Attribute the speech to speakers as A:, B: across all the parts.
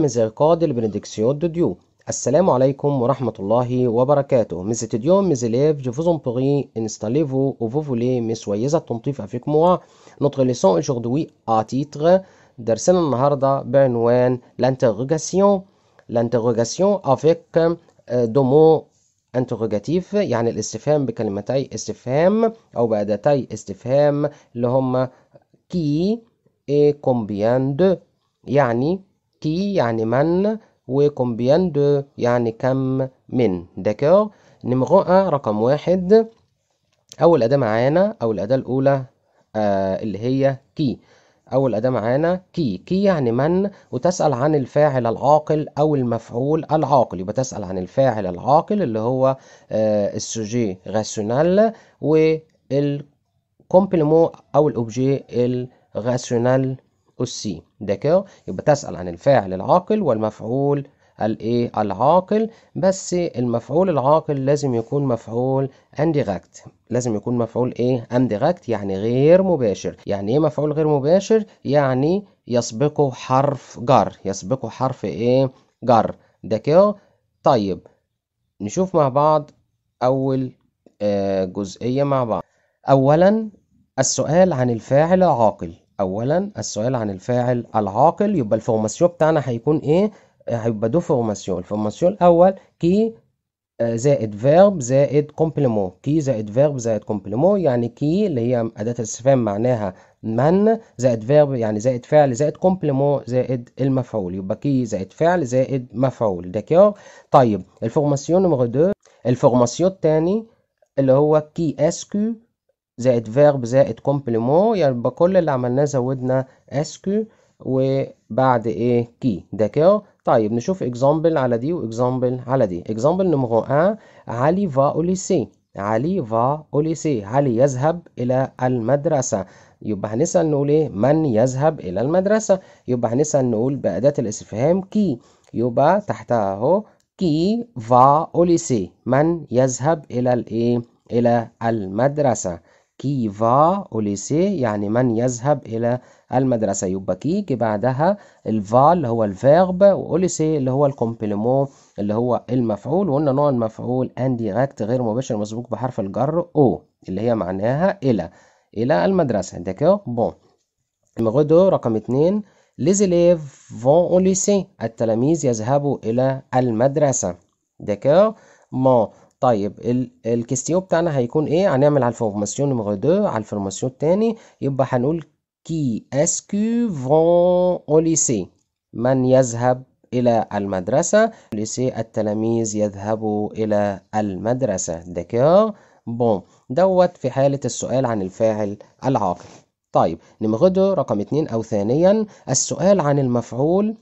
A: ميزيركورد البنديكسيون دو ديو السلام عليكم ورحمة الله وبركاته ميز étudiants, mes élèves, je vous en prie, installez-vous où vous voulez, mais تنطيف attentifs avec moi. Notre leçon aujourd'hui à titre درسنا النهاردة بعنوان l'interrogation l'interrogation avec دومو مو يعني الاستفهام بكلمتي استفهام او باداتي استفهام اللي هما كي اي كومبيان دو يعني كي يعني من وكمبيان دو يعني كم من داكور نمرو أ رقم واحد أول أداة معانا أو الأداة الأولى آه اللي هي كي أول أداة معانا كي كي يعني من وتسأل عن الفاعل العاقل أو المفعول العاقل يبقى تسأل عن الفاعل العاقل اللي هو آه السوجي راسيونال والكومبلمون أو الأوبجي الراسيونال السي داكور يبقى تسأل عن الفاعل العاقل والمفعول الايه العاقل بس المفعول العاقل لازم يكون مفعول انديركت لازم يكون مفعول ايه انديركت يعني غير مباشر يعني ايه مفعول غير مباشر يعني يسبقه حرف جر يسبقه حرف ايه جر ده كده طيب نشوف مع بعض اول آه، جزئية مع بعض اولا السؤال عن الفاعل العاقل اولا السؤال عن الفاعل العاقل يبقى الفورماسيون بتاعنا هيكون ايه آه، هيبقى دو فورماسيون الفورماسيون الاول كي آه، زائد فيرب زائد كومبليمون كي زائد فيرب زائد كومبليمون يعني كي اللي هي اداه الاستفهام معناها من زائد فيرب يعني زائد فعل زائد كومبليمون زائد المفعول يبقى كي زائد فعل زائد مفعول داكور طيب الفورماسيون نمبر 2 الفورماسيون الثاني اللي هو كي اسكو زائد فيرب زائد كومبليمون يبقى كل اللي عملناه زودنا اسكو وبعد ايه كي داكور طيب نشوف اكزامبل على دي واكزامبل على دي اكزامبل نمرو 1 علي فا او ليسي علي فا او ليسي علي يذهب الى المدرسه يبقى هنسأل نقول ايه من يذهب الى المدرسه يبقى هنسأل نقول بأداة الاستفهام كي يبقى تحتها اهو كي فا او ليسي من يذهب الى الايه الى المدرسه كي فا اوليسي يعني من يذهب إلى المدرسة يبقى كي جه بعدها الفا اللي هو الفيرب واوليسي اللي هو الكومبليمون اللي هو المفعول وقلنا نوع المفعول انديركت غير مباشر مسبوق بحرف الجر او اللي هي معناها إلى إلى المدرسة داكور بون numéro رقم اتنين les élèves vont au lycée التلاميذ يذهبوا إلى المدرسة داكور بون طيب الكيستيو الكستيو بتاعنا هيكون ايه هنعمل على الفورماسيون نمبر 2 على الفورماسيون التاني يبقى هنقول كي اسكو فون اوليسي من يذهب إلى المدرسة اوليسي التلاميذ يذهبوا إلى المدرسة داكور بون دوت في حالة السؤال عن الفاعل العاقل طيب 2 رقم اتنين أو ثانيا السؤال عن المفعول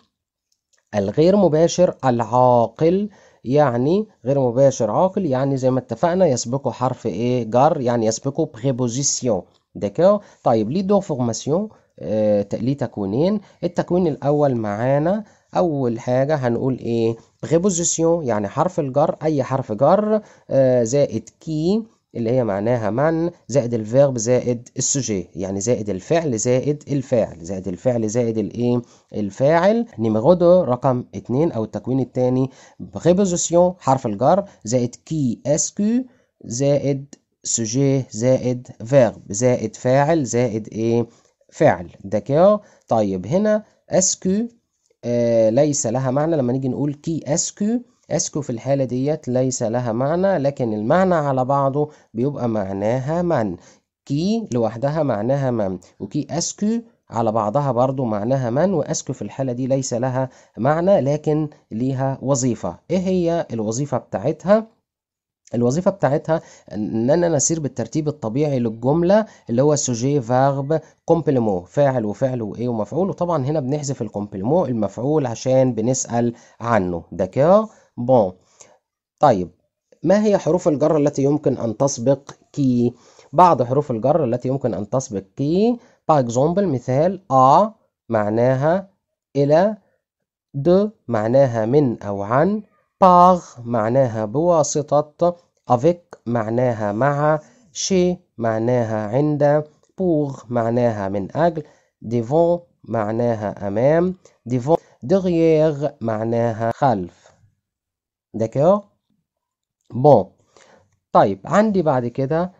A: الغير مباشر العاقل يعني غير مباشر عاقل يعني زي ما اتفقنا يسبقه حرف ايه جر يعني يسبقه بريبوزيسيون داكور طيب ليه دو فورماسيون آه ليه تكوينين التكوين الاول معانا اول حاجه هنقول ايه بريبوزيسيون يعني حرف الجر اي حرف جر آه زائد كي اللي هي معناها من زائد الفيرب زائد السوجي يعني زائد الفعل زائد الفاعل زائد الفعل زائد الايه الفاعل نيميرو دو رقم اتنين او التكوين الثاني بريبوزيسيون حرف الجر زائد كي اسكو زائد سوجي زائد فيرب زائد فاعل زائد ايه فعل داكير طيب هنا اسكو آه ليس لها معنى لما نيجي نقول كي اسكو اسكو في الحالة ديت ليس لها معنى لكن المعنى على بعضه بيبقى معناها من كي لوحدها معناها من وكي اسكو على بعضها برضو معناها من وأسكو في الحالة دي ليس لها معنى لكن ليها وظيفة إيه هي الوظيفة بتاعتها؟ الوظيفة بتاعتها إن أنا نسير بالترتيب الطبيعي للجملة اللي هو سوجي فاغب كومبلمو فاعل وفعل وإيه ومفعول وطبعا هنا بنحذف الكومبلمو المفعول عشان بنسأل عنه دكار بون طيب ما هي حروف الجر التي يمكن أن تسبق كي؟ بعض حروف الجر التي يمكن أن تسبق كي باغ اكزومبل مثال أ معناها إلى د معناها من أو عن باغ معناها بواسطة افيك معناها مع شي معناها عند بوغ معناها من أجل ديفون معناها أمام ديفون دغييغ معناها خلف ده كده بون طيب عندي بعد كده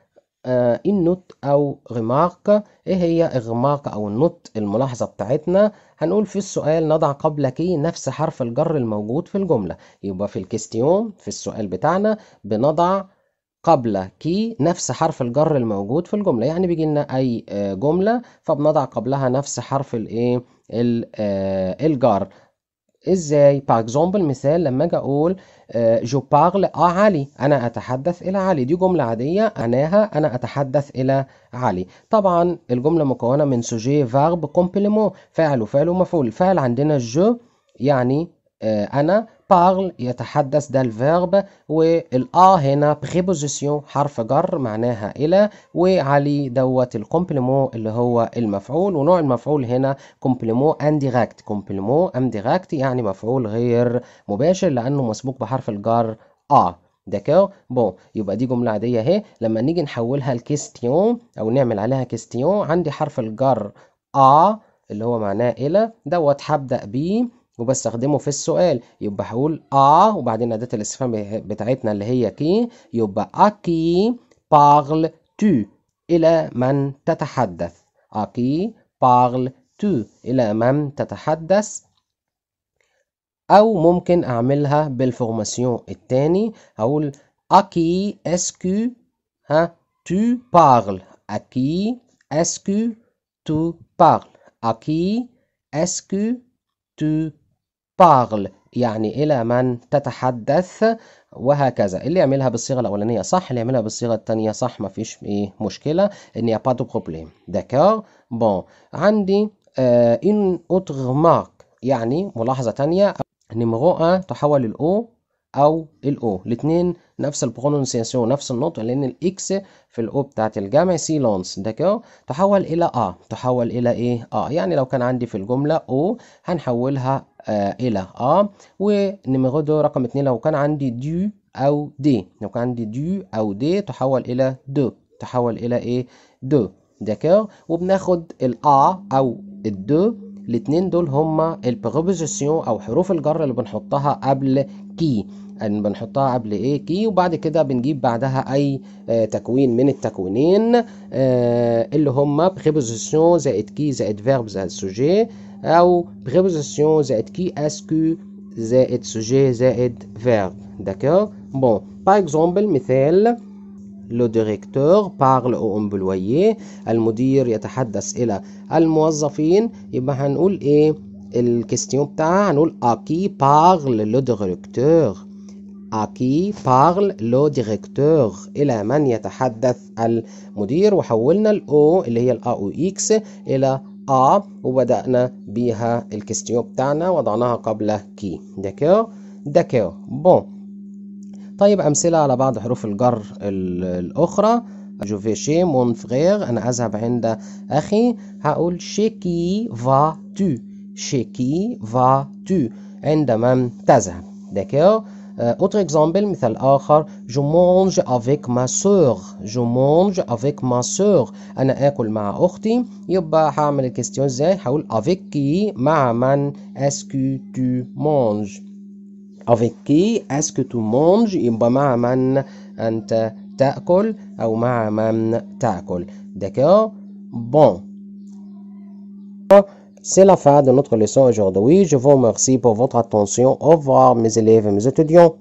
A: آه النوت او غماق ايه هي الريمارك او النوت الملاحظه بتاعتنا هنقول في السؤال نضع قبل كي نفس حرف الجر الموجود في الجمله يبقى في الكستيون في السؤال بتاعنا بنضع قبل كي نفس حرف الجر الموجود في الجمله يعني بيجي لنا اي آه، جمله فبنضع قبلها نفس حرف الايه آه، الجر ازاي باغ اكزومبل مثال لما اجي اقول جو بارل ا علي انا اتحدث الى علي دي جمله عاديه معناها انا اتحدث الى علي طبعا الجمله مكونه من سوجي فارب كومبليمون فاعل وفاعل ومفعول الفاعل عندنا جو يعني آه، انا parle يتحدث ده الفيرب والآ هنا بريبوزيسيون حرف جر معناها إلى وعلي دوت الكومبليمون اللي هو المفعول ونوع المفعول هنا كومبليمون انديراكت كومبليمون انديراكت يعني مفعول غير مباشر لأنه مسبوق بحرف الجر آ داكور بون يبقى دي جمله عاديه اهي لما نيجي نحولها لكيستيون او نعمل عليها كيستيون عندي حرف الجر آ اللي هو معناه إلى دوت هبدأ بيه وبستخدمه في السؤال يبقى هقول اه وبعدين أداة الاستفهام بتاعتنا اللي هي كي يبقى أكي بارل تو إلى من تتحدث أكي بارل تو إلى من تتحدث أو ممكن أعملها بالفورماسيون التاني هقول أكي اسكو ها تو بارل أكي اسكو تو بارل أكي اسكو تو باغل يعني إلى من تتحدث وهكذا اللي يعملها بالصيغة الأولانية صح اللي يعملها بالصيغة الثانية صح مفيش إيه مشكلة إن يا با دو بروبليم داكور بون عندي اون آه، اوتر مارك يعني ملاحظة تانية نمرو 1 تحول الأو او الاو الاثنين نفس البرونونسياسيون نفس النطق لان الاكس في الاو بتاعت الجمع سي لونس دكاو تحول الى اه تحول الى ايه اه يعني لو كان عندي في الجمله او هنحولها آه الى اه دو رقم اثنين لو كان عندي دو او دي لو كان عندي دو او دي تحول الى دو تحول الى ايه دو دكاو وبناخد الا او الدو الاثنين دول هما البروبوزيسيون او حروف الجر اللي بنحطها قبل كي ان بنحطها قبل ايه كي وبعد كده بنجيب بعدها اي آه تكوين من التكوينين آه اللي هما بريبوزيسيون زائد كي زائد فيرب زائد سوجي او بريبوزيسيون زائد كي اسكو زائد سوجي زائد فيرب داكور بون با اكزومبل مثال لو ديريكتور بارل او امبلويي المدير يتحدث الى الموظفين يبقى هنقول ايه الكيستيون بتاعها هنقول اكي بارل لو ديريكتور اكي بارل لو ديريكتور الى من يتحدث المدير وحولنا الاو اللي هي الاو اكس الى ا وبدانا بيها الكيستيون بتاعنا وضعناها قبل كي داكور داكور بون طيب أمثلة على بعض حروف الجر الأخرى جو في شي مون فغير أنا أذهب عند أخي هقول شيكي فا تو chez qui vas-tu عندما تذهب d'accord euh, autre exemple مثال اخر je mange avec ma soeur. je mange avec ma soeur. انا اكل مع اختي يبقى هعمل question ازاي هقول avec qui مع من est-ce que tu manges avec qui est-ce que tu manges يبقى مع من انت تاكل او مع من d'accord bon c'est la fin de notre leçon aujourd'hui. Je vous remercie pour votre attention. Au revoir mes élèves et mes étudiants.